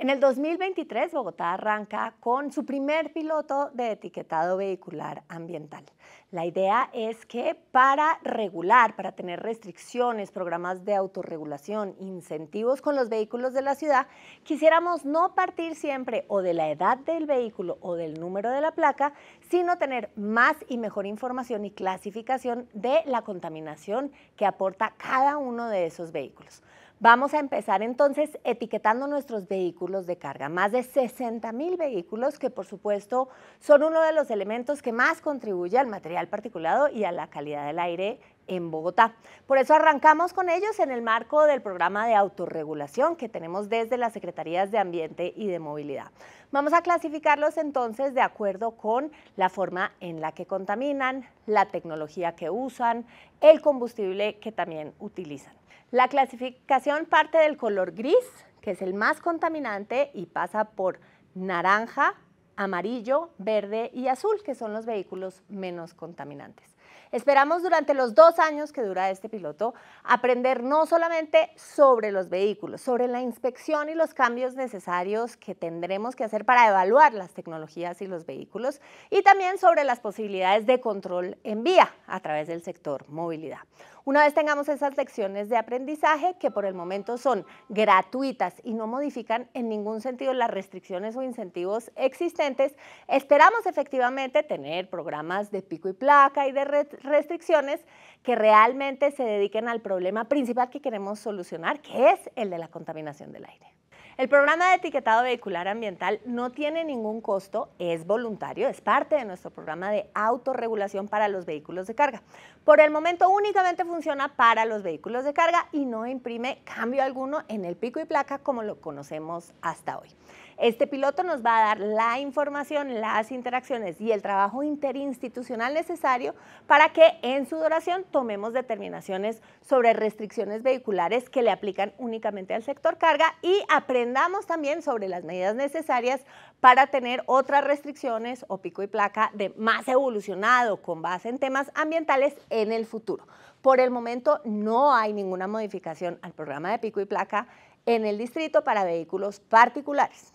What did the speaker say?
En el 2023, Bogotá arranca con su primer piloto de etiquetado vehicular ambiental. La idea es que para regular, para tener restricciones, programas de autorregulación, incentivos con los vehículos de la ciudad, quisiéramos no partir siempre o de la edad del vehículo o del número de la placa, sino tener más y mejor información y clasificación de la contaminación que aporta cada uno de esos vehículos. Vamos a empezar entonces etiquetando nuestros vehículos de carga, más de 60 mil vehículos que por supuesto son uno de los elementos que más contribuye al material particulado y a la calidad del aire en Bogotá. Por eso arrancamos con ellos en el marco del programa de autorregulación que tenemos desde las Secretarías de Ambiente y de Movilidad. Vamos a clasificarlos entonces de acuerdo con la forma en la que contaminan, la tecnología que usan, el combustible que también utilizan. La clasificación parte del color gris, que es el más contaminante y pasa por naranja, amarillo, verde y azul, que son los vehículos menos contaminantes. Esperamos durante los dos años que dura este piloto aprender no solamente sobre los vehículos, sobre la inspección y los cambios necesarios que tendremos que hacer para evaluar las tecnologías y los vehículos, y también sobre las posibilidades de control en vía a través del sector movilidad. Una vez tengamos esas lecciones de aprendizaje, que por el momento son gratuitas y no modifican en ningún sentido las restricciones o incentivos existentes, esperamos efectivamente tener programas de pico y placa y de restricciones que realmente se dediquen al problema principal que queremos solucionar, que es el de la contaminación del aire. El programa de etiquetado vehicular ambiental no tiene ningún costo, es voluntario, es parte de nuestro programa de autorregulación para los vehículos de carga. Por el momento únicamente funciona para los vehículos de carga y no imprime cambio alguno en el pico y placa como lo conocemos hasta hoy. Este piloto nos va a dar la información, las interacciones y el trabajo interinstitucional necesario para que en su duración tomemos determinaciones sobre restricciones vehiculares que le aplican únicamente al sector carga y aprendamos también sobre las medidas necesarias para tener otras restricciones o pico y placa de más evolucionado con base en temas ambientales en el futuro. Por el momento no hay ninguna modificación al programa de pico y placa en el distrito para vehículos particulares.